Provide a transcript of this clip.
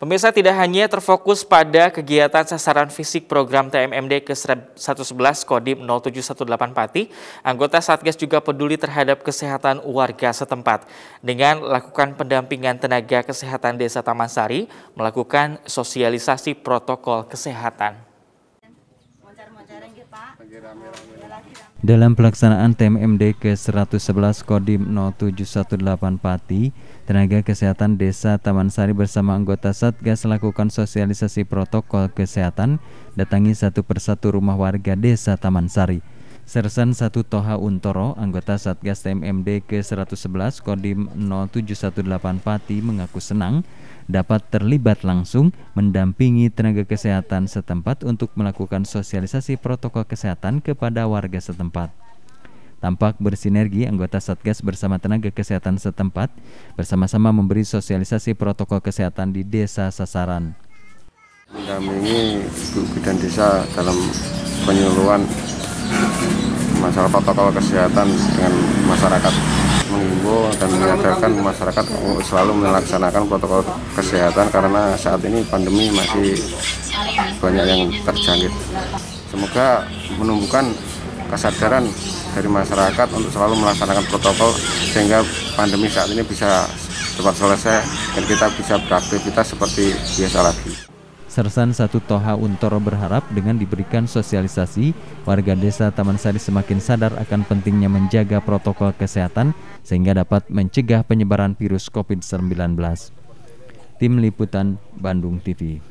Pemirsa tidak hanya terfokus pada kegiatan sasaran fisik program TMMD ke-111 Kodim 0718 Pati, anggota Satgas juga peduli terhadap kesehatan warga setempat dengan lakukan pendampingan tenaga kesehatan Desa Taman Sari melakukan sosialisasi protokol kesehatan. Dalam pelaksanaan TMMD ke-111 Kodim 0718 Pati, Tenaga Kesehatan Desa Taman Sari bersama anggota Satgas melakukan sosialisasi protokol kesehatan, datangi satu persatu rumah warga Desa Taman Sari. Sersan 1 Toha Untoro, anggota Satgas TMMD ke-111 Kodim 0718 Pati mengaku senang dapat terlibat langsung mendampingi tenaga kesehatan setempat untuk melakukan sosialisasi protokol kesehatan kepada warga setempat. Tampak bersinergi anggota Satgas bersama tenaga kesehatan setempat bersama-sama memberi sosialisasi protokol kesehatan di desa sasaran. Mendampingi Ibu Bidan Desa dalam penyuluhan masalah protokol kesehatan dengan masyarakat mengimbau dan menyadarkan masyarakat selalu melaksanakan protokol kesehatan karena saat ini pandemi masih banyak yang terjangkit. Semoga menumbuhkan kesadaran dari masyarakat untuk selalu melaksanakan protokol sehingga pandemi saat ini bisa cepat selesai dan kita bisa beraktivitas seperti biasa lagi. Sersan Satu Toha Untoro berharap dengan diberikan sosialisasi, warga desa Taman Sari semakin sadar akan pentingnya menjaga protokol kesehatan sehingga dapat mencegah penyebaran virus COVID-19. Tim Liputan Bandung TV